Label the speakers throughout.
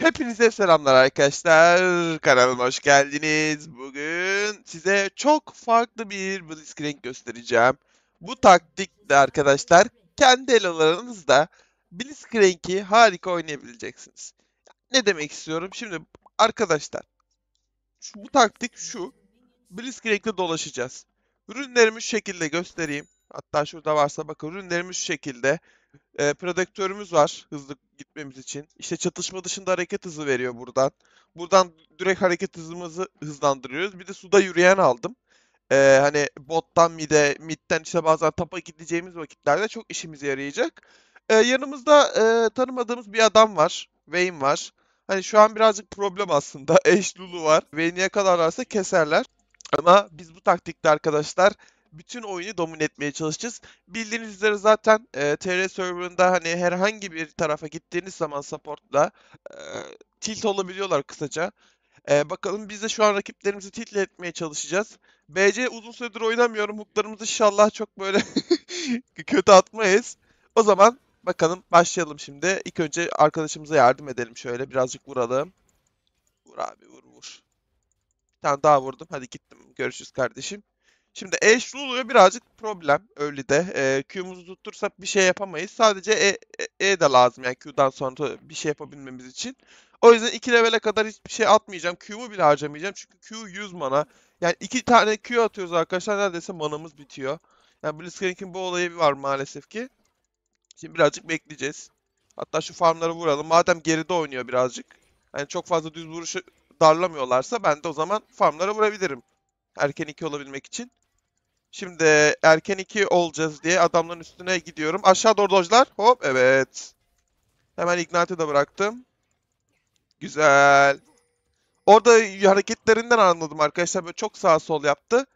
Speaker 1: Hepinize selamlar arkadaşlar. Kanalıma hoş geldiniz. Bugün size çok farklı bir Blitzcrank göstereceğim. Bu taktikle arkadaşlar kendi elolarınızda Blitzcrank'i harika oynayabileceksiniz. Ne demek istiyorum? Şimdi arkadaşlar şu, bu taktik şu. Blitzcrank'le dolaşacağız. Ürünlerimi şu şekilde göstereyim. Hatta şurada varsa bakın ürünlerimi şu şekilde. E, ee, predaktörümüz var hızlı gitmemiz için. İşte çatışma dışında hareket hızı veriyor buradan. Buradan direkt hareket hızımızı hızlandırıyoruz. Bir de suda yürüyen aldım. E, hani bottan mide, midden işte bazen tapa gideceğimiz vakitlerde çok işimize yarayacak. E, yanımızda e, tanımadığımız bir adam var. Wayne var. Hani şu an birazcık problem aslında. Eş Lulu var. kadar varsa keserler. Ama biz bu taktikte arkadaşlar bütün oyunu domine etmeye çalışacağız. Bildiğiniz üzere zaten e, TR serverında hani herhangi bir tarafa gittiğiniz zaman supportla e, tilt olabiliyorlar kısaca. E, bakalım biz de şu an rakiplerimizi tilt etmeye çalışacağız. BC uzun süredir oynamıyorum. Hooklarımızı inşallah çok böyle kötü atmayız. O zaman bakalım başlayalım şimdi. İlk önce arkadaşımıza yardım edelim şöyle. Birazcık vuralım. Vur abi vur vur. Bir tane daha vurdum. Hadi gittim. Görüşürüz kardeşim. Şimdi Ashe Lulu'ya birazcık problem öyle de E, Q'muzu tuttursak bir şey yapamayız. Sadece E, e, e de lazım yani Q'dan sonra bir şey yapabilmemiz için. O yüzden 2 levele kadar hiçbir şey atmayacağım. Q'mu bile harcamayacağım. Çünkü Q 100 mana. Yani 2 tane Q atıyoruz arkadaşlar. Neredeyse manamız bitiyor. Yani Blitzcrank'in bu olayı var maalesef ki. Şimdi birazcık bekleyeceğiz. Hatta şu farmlara vuralım. Madem geride oynuyor birazcık. Yani çok fazla düz vuruşu darlamıyorlarsa ben de o zaman farmlara vurabilirim. Erken 2 olabilmek için. Şimdi erken 2 olacağız diye adamların üstüne gidiyorum. Aşağı doğru dojlar. Hop evet. Hemen Ignite'ı da bıraktım. Güzel. Orada hareketlerinden anladım arkadaşlar. Böyle çok sağ sol yaptı.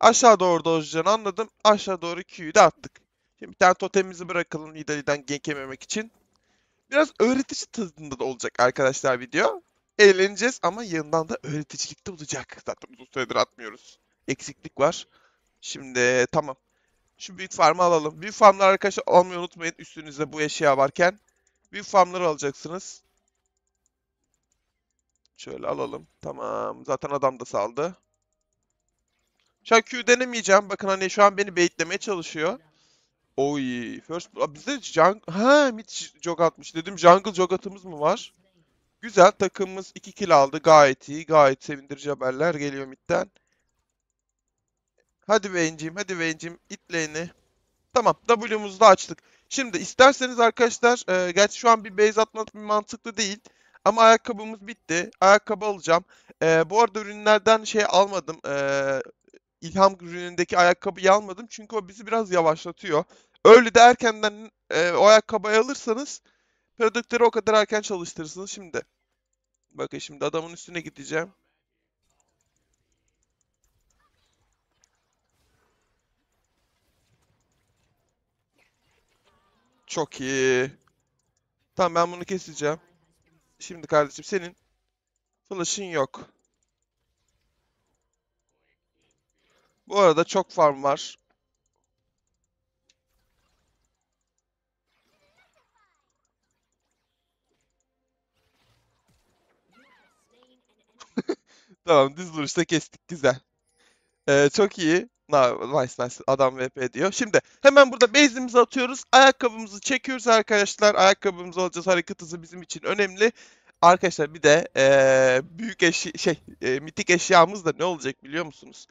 Speaker 1: Aşağı doğru dojlayacağını anladım. Aşağı doğru Q'yu de attık. Şimdi bir tane totemimizi bırakalım Nidalee'den gank yememek için. Biraz öğretici tadında da olacak arkadaşlar video. Eğleneceğiz ama yanından da öğreticilikte olacak. Zaten uzun süredir atmıyoruz. Eksiklik var. Şimdi tamam. Şu büyük farmı alalım. Büyük farmları arkadaşlar almayı unutmayın. Üstünüzde bu eşya varken. Büyük farmları alacaksınız. Şöyle alalım. Tamam. Zaten adam da saldı. Şu an Q denemeyeceğim. Bakın hani şu an beni baitlemeye çalışıyor. Oy. First Bizde jungle... Ha mid jog atmış. Dedim jungle jog atımız mı var? Güzel. Takımımız 2 kill aldı. Gayet iyi. Gayet sevindirici haberler geliyor midden. Hadi Vayne'ciğim, hadi Vayne'ciğim. İt lane'i. Tamam, W'muzu da açtık. Şimdi isterseniz arkadaşlar, e, gerçi şu an bir base atmak bir mantıklı değil. Ama ayakkabımız bitti. Ayakkabı alacağım. E, bu arada ürünlerden şey almadım. E, ilham ürünündeki ayakkabıyı almadım. Çünkü o bizi biraz yavaşlatıyor. Öyle de erkenden e, o ayakkabıyı alırsanız produktörü o kadar erken çalıştırırsınız. Şimdi bakın şimdi adamın üstüne gideceğim. Çok iyi. Tamam ben bunu keseceğim. Şimdi kardeşim senin flash'ın yok. Bu arada çok farm var. tamam düz vuruşta kestik güzel. Ee, çok iyi. Nice nice adam VP diyor. Şimdi hemen burada base'imizi atıyoruz. Ayakkabımızı çekiyoruz arkadaşlar. Ayakkabımız alacağız. Hareket hızı bizim için önemli. Arkadaşlar bir de ee, büyük eşi şey e, mitik eşyamız da ne olacak biliyor musunuz?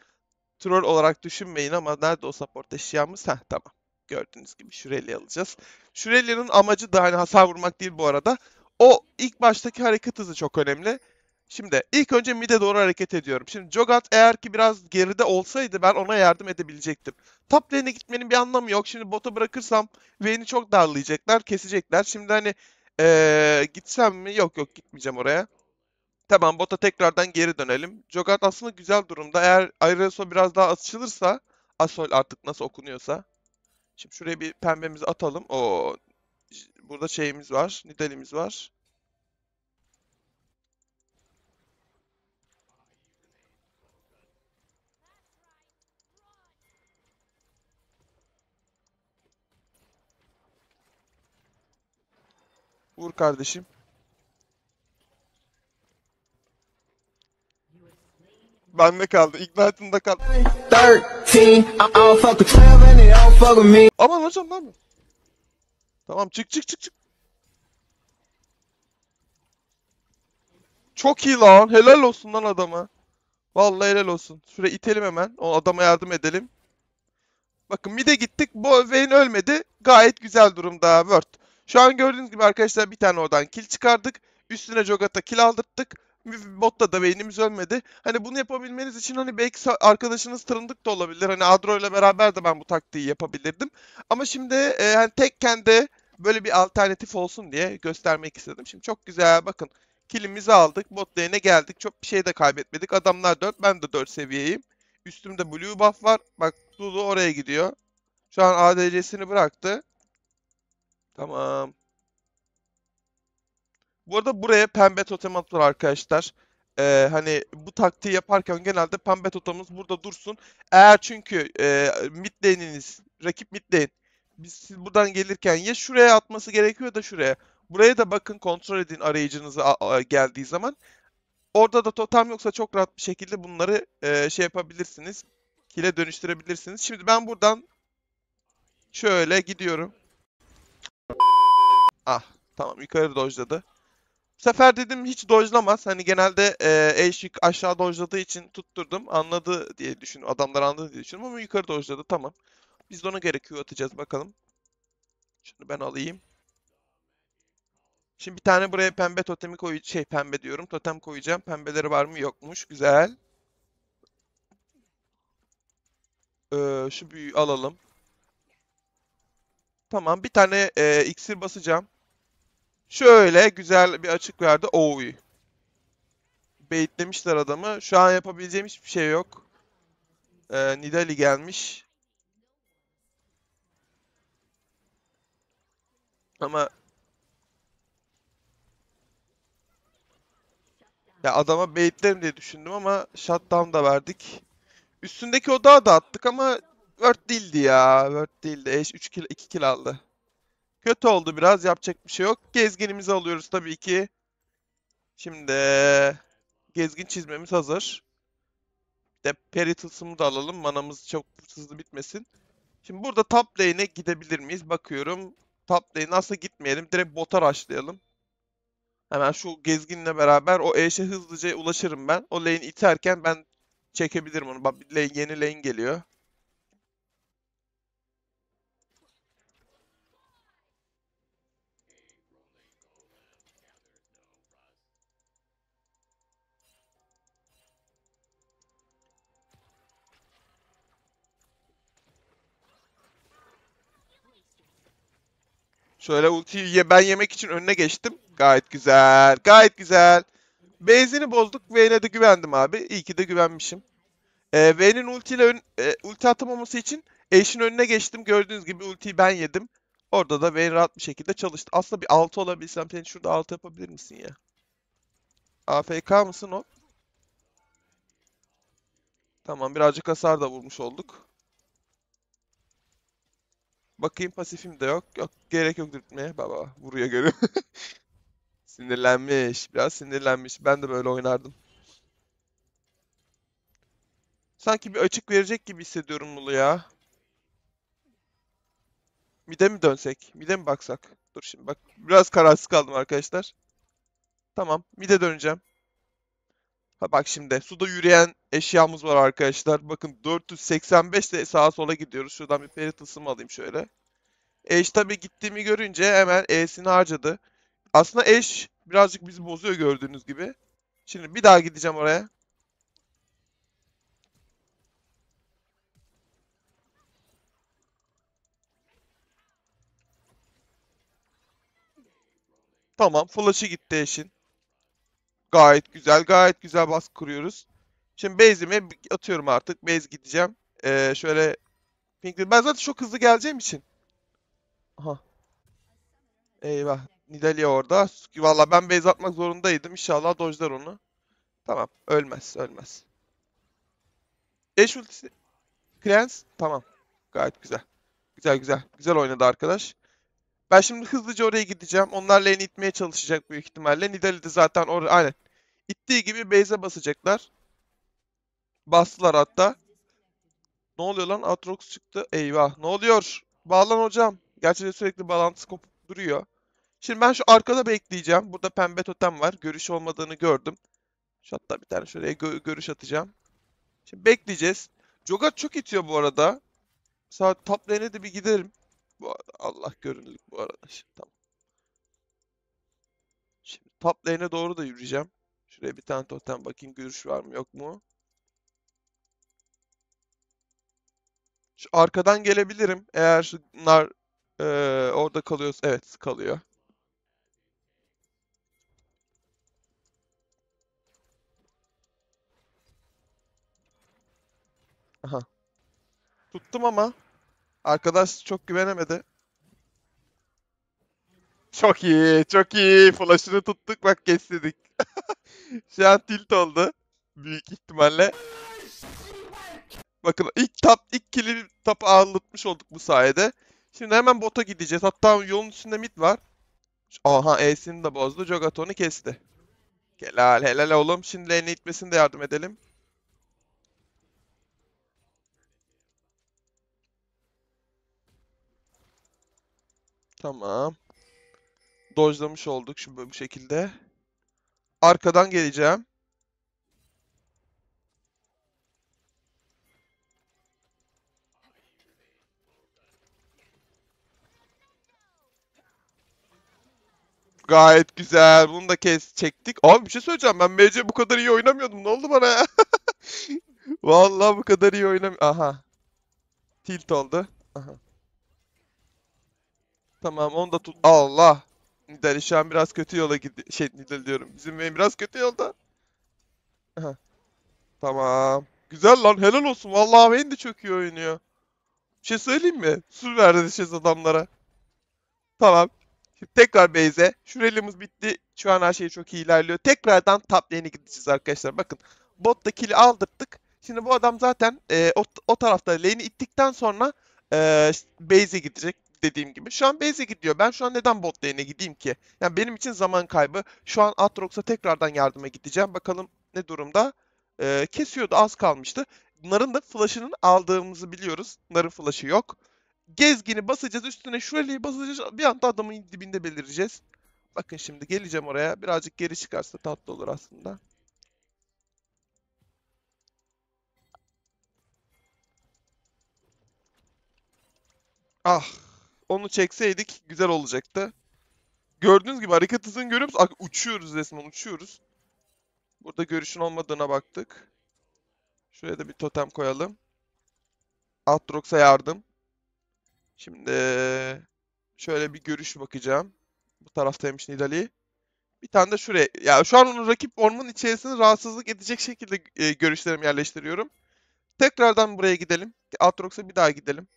Speaker 1: Troll olarak düşünmeyin ama nerede o support eşyamız? Heh tamam. Gördüğünüz gibi Şureli alacağız. Şureli'nin amacı da hani hasar vurmak değil bu arada. O ilk baştaki hareket hızı çok önemli. Şimdi ilk önce mid'e doğru hareket ediyorum. Şimdi Jogat eğer ki biraz geride olsaydı ben ona yardım edebilecektim. Top lane'e gitmenin bir anlamı yok. Şimdi bota bırakırsam Vayne'i çok darlayacaklar, kesecekler. Şimdi hani ee, gitsem mi? Yok yok gitmeyeceğim oraya. Tamam bota tekrardan geri dönelim. Jogat aslında güzel durumda. Eğer Aireso biraz daha açılırsa Asol artık nasıl okunuyorsa. Şimdi şuraya bir pembemizi atalım. O burada şeyimiz var. Nidalimiz var. Vur kardeşim. Bende kaldı. Ignite'ında kaldı. Aman hocam lan. Tamam çık çık çık çık. Çok iyi lan. Helal olsun lan adama. Vallahi helal olsun. Şuraya itelim hemen. O adama yardım edelim. Bakın mide gittik. Bu Vayne ölmedi. Gayet güzel durumda Word. Şu an gördüğünüz gibi arkadaşlar bir tane oradan kill çıkardık. Üstüne Jogat'a kill aldırttık. Botta da beynimiz ölmedi. Hani bunu yapabilmeniz için hani belki arkadaşınız tırındık da olabilir. Hani Adro ile beraber de ben bu taktiği yapabilirdim. Ama şimdi e, hani tek kendi böyle bir alternatif olsun diye göstermek istedim. Şimdi çok güzel bakın. Kilimizi aldık. Bot lane'e geldik. Çok bir şey de kaybetmedik. Adamlar 4. Ben de 4 seviyeyim. Üstümde blue buff var. Bak Lulu oraya gidiyor. Şu an ADC'sini bıraktı. Tamam. Bu arada buraya pembe totem atılır arkadaşlar. Ee, hani bu taktiği yaparken genelde pembe totemimiz burada dursun. Eğer çünkü e, mid lane'iniz, rakip mid lane, biz, siz buradan gelirken ya şuraya atması gerekiyor da şuraya. Buraya da bakın kontrol edin arayıcınızı geldiği zaman. Orada da totem yoksa çok rahat bir şekilde bunları e, şey yapabilirsiniz. Kile dönüştürebilirsiniz. Şimdi ben buradan şöyle gidiyorum. Ah tamam yukarı dojladı. Bu sefer dedim hiç dojlamaz. Hani genelde e, eşik aşağı dojladığı için tutturdum. Anladı diye düşünüyorum Adamlar anladı diye düşünüyorum ama yukarı dojladı. Tamam. Biz de ona gerekiyor atacağız bakalım. Şunu ben alayım. Şimdi bir tane buraya pembe totemi koy şey pembe diyorum. Totem koyacağım. Pembeleri var mı? Yokmuş. Güzel. Ee, şu büyüyü alalım. Tamam. Bir tane e, iksir basacağım. Şöyle güzel bir açık verdi Ovi. Oh, Baitlemişler adamı. Şu an yapabileceğim hiçbir şey yok. Ee, Nidali gelmiş. Ama Ya adama baitlerim diye düşündüm ama shutdown da verdik. Üstündeki odağı da attık ama Word değildi ya. Word değildi. 3 kill 2 kill aldı. Kötü oldu biraz. Yapacak bir şey yok. Gezginimizi alıyoruz tabii ki. Şimdi gezgin çizmemiz hazır. De Peritus'umu da alalım. Manamız çok hızlı bitmesin. Şimdi burada top lane'e gidebilir miyiz? Bakıyorum. Top lane'e aslında gitmeyelim. Direkt bota rushlayalım. Hemen şu gezginle beraber o eşe hızlıca ulaşırım ben. O lane iterken ben çekebilirim onu. Bak lane, yeni lane geliyor. Şöyle ultiyi ye, ben yemek için önüne geçtim. Gayet güzel. Gayet güzel. Benzini bozduk. Vayne'e de güvendim abi. İyi ki de güvenmişim. Ee, Vayne'in ultiyle ön, e, ulti atamaması için eşin önüne geçtim. Gördüğünüz gibi ultiyi ben yedim. Orada da Vayne rahat bir şekilde çalıştı. Aslında bir 6 olabilsem seni şurada 6 yapabilir misin ya? AFK mısın o? Tamam birazcık hasar da vurmuş olduk. Bakayım pasifim de yok. Yok gerek yok dürtmeye. Baba vuruyor görü. sinirlenmiş. Biraz sinirlenmiş. Ben de böyle oynardım. Sanki bir açık verecek gibi hissediyorum Mulu ya. Mide mi dönsek? Mide mi baksak? Dur şimdi bak. Biraz kararsız kaldım arkadaşlar. Tamam. Mide döneceğim bak şimdi suda yürüyen eşyamız var arkadaşlar. Bakın 485 de sağa sola gidiyoruz. Şuradan bir peri tılsımı alayım şöyle. Eş tabii gittiğimi görünce hemen E'sini harcadı. Aslında eş birazcık bizi bozuyor gördüğünüz gibi. Şimdi bir daha gideceğim oraya. Tamam flash'ı gitti eşin. Gayet güzel, gayet güzel baskı kuruyoruz. Şimdi base'imi atıyorum artık. Base gideceğim. Ee, şöyle Pinkler. Ben zaten çok hızlı geleceğim için. Aha. Eyvah. Nidalee orada. Valla ben base atmak zorundaydım. İnşallah dojlar onu. Tamam. Ölmez. Ölmez. Eş ultisi. Cleanse. Tamam. Gayet güzel. Güzel güzel. Güzel oynadı arkadaş. Ben şimdi hızlıca oraya gideceğim. Onlar lane'i itmeye çalışacak büyük ihtimalle. Nidali de zaten oraya... Aynen. İttiği gibi base'e basacaklar. Bastılar hatta. Ne oluyor lan? Atrox çıktı. Eyvah. Ne oluyor? Bağlan hocam. Gerçi sürekli bağlantısı kopup duruyor. Şimdi ben şu arkada bekleyeceğim. Burada pembe totem var. Görüş olmadığını gördüm. Şu hatta bir tane şuraya gö görüş atacağım. Şimdi bekleyeceğiz. Jogat çok itiyor bu arada. Saat top lane'e de bir giderim bu arada. Allah görünürlük bu arada. Şimdi, tamam. Şimdi top lane'e doğru da yürüyeceğim. Şuraya bir tane totem bakayım görüş var mı yok mu? Şu arkadan gelebilirim. Eğer şu e, orada kalıyorsa evet kalıyor. Aha. Tuttum ama Arkadaş çok güvenemedi. Çok iyi, çok iyi. Flash'ını tuttuk bak kesledik. Şu an tilt oldu. Büyük ihtimalle. Bakın ilk tap, ilk kili tap ağırlatmış olduk bu sayede. Şimdi hemen bota gideceğiz. Hatta yolun üstünde mid var. Aha E'sini de bozdu. Jogaton'u kesti. Helal helal oğlum. Şimdi lane'e itmesine de yardım edelim. Tamam. Dojlamış olduk şimdi bu şekilde. Arkadan geleceğim. Gayet güzel. Bunu da kes çektik. Abi bir şey söyleyeceğim. Ben MC bu kadar iyi oynamıyordum. Ne oldu bana ya? Vallahi bu kadar iyi oynam. Aha. Tilt oldu. Aha. Tamam onu da tut. Allah. Nidali şu an biraz kötü yola gidiyor. Şey Nidali diyorum. Bizim benim biraz kötü yolda. Aha. Tamam. Güzel lan helal olsun. Vallahi Vayne de çok iyi oynuyor. Bir şey söyleyeyim mi? Sür Su verdiniz adamlara. Tamam. Şimdi tekrar base'e. Şurelimiz bitti. Şu an her şey çok iyi ilerliyor. Tekrardan top lane'e gideceğiz arkadaşlar. Bakın. Bot da kill'i aldırttık. Şimdi bu adam zaten e, o, o tarafta lane'i ittikten sonra e, base'e gidecek dediğim gibi. Şu an base'e gidiyor. Ben şu an neden bot lane'e gideyim ki? Yani benim için zaman kaybı. Şu an Atrox'a tekrardan yardıma gideceğim. Bakalım ne durumda. Ee, kesiyordu az kalmıştı. Nar'ın da flash'ını aldığımızı biliyoruz. Nar'ın flash'ı yok. Gezgini basacağız üstüne şurayı basacağız. Bir anda adamın dibinde belireceğiz. Bakın şimdi geleceğim oraya. Birazcık geri çıkarsa tatlı olur aslında. Ah onu çekseydik güzel olacaktı. Gördüğünüz gibi hareket hızını görüyor Uçuyoruz resmen uçuyoruz. Burada görüşün olmadığına baktık. Şuraya da bir totem koyalım. Atrox'a yardım. Şimdi şöyle bir görüş bakacağım. Bu taraftaymış Nidali. Bir tane de şuraya. Ya şu an onun rakip ormanın içerisinde rahatsızlık edecek şekilde e, görüşlerimi yerleştiriyorum. Tekrardan buraya gidelim. Atrox'a bir daha gidelim.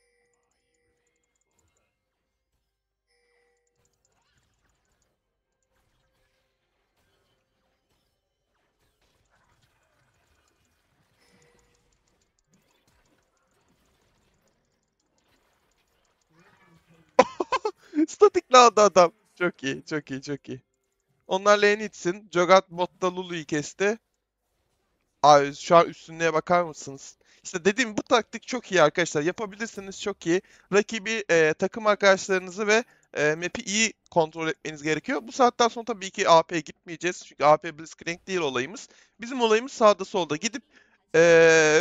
Speaker 1: Statiklandı adam. Çok iyi, çok iyi, çok iyi. Onlar lane itsin. Jogat botta Lulu'yu kesti. Ay, şu an üstünlüğe bakar mısınız? İşte dediğim bu taktik çok iyi arkadaşlar. Yapabilirsiniz çok iyi. Rakibi, e, takım arkadaşlarınızı ve e, map'i iyi kontrol etmeniz gerekiyor. Bu saatten sonra tabii ki AP gitmeyeceğiz. Çünkü AP Blitzcrank değil olayımız. Bizim olayımız sağda solda gidip e,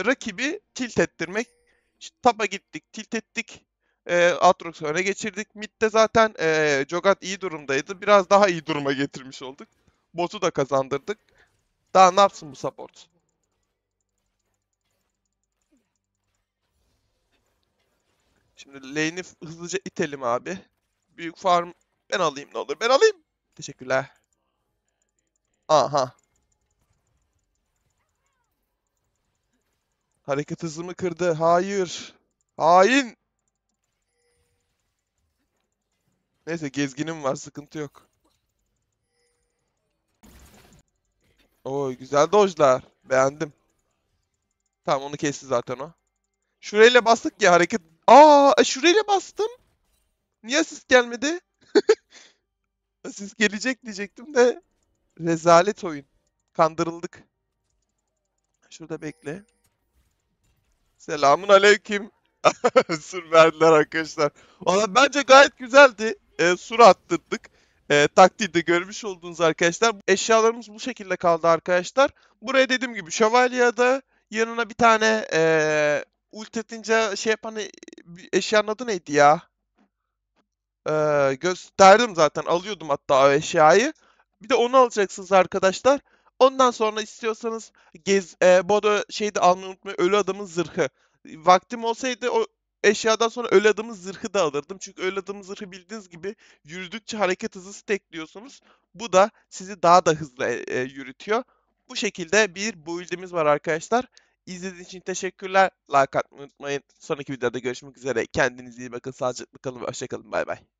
Speaker 1: rakibi tilt ettirmek. İşte gittik, tilt ettik. E, ee, Aatrox'u öne geçirdik. Mid'de zaten e, Jogat iyi durumdaydı. Biraz daha iyi duruma getirmiş olduk. Bot'u da kazandırdık. Daha ne yapsın bu support? Şimdi lane'i hızlıca itelim abi. Büyük farm ben alayım ne olur. Ben alayım. Teşekkürler. Aha. Hareket hızımı kırdı. Hayır. Hain. Neyse gezginim var sıkıntı yok. Oo güzel dojlar. Beğendim. Tamam onu kesti zaten o. Şurayla bastık ya hareket. Aa e, şurayla bastım. Niye asist gelmedi? asist gelecek diyecektim de. Rezalet oyun. Kandırıldık. Şurada bekle. Selamun aleyküm. Sür verdiler arkadaşlar. Valla bence gayet güzeldi e, sur attırdık. E, taktiği görmüş olduğunuz arkadaşlar. Eşyalarımız bu şekilde kaldı arkadaşlar. Buraya dediğim gibi şövalye da yanına bir tane e, ult atınca şey yapan e, eşyanın adı neydi ya? E, gösterdim zaten alıyordum hatta o eşyayı. Bir de onu alacaksınız arkadaşlar. Ondan sonra istiyorsanız gez, e, bu arada şeyde almayı unutmayın ölü adamın zırhı. Vaktim olsaydı o Eşyadan sonra öyle adamın zırhı da alırdım. Çünkü öyle adamın zırhı bildiğiniz gibi yürüdükçe hareket hızı stekliyorsunuz. Bu da sizi daha da hızlı e, e, yürütüyor. Bu şekilde bir build'imiz var arkadaşlar. İzlediğiniz için teşekkürler. Like atmayı unutmayın. Sonraki videoda görüşmek üzere. Kendinize iyi bakın. Sağlıcakla kalın ve hoşçakalın. Bay bay.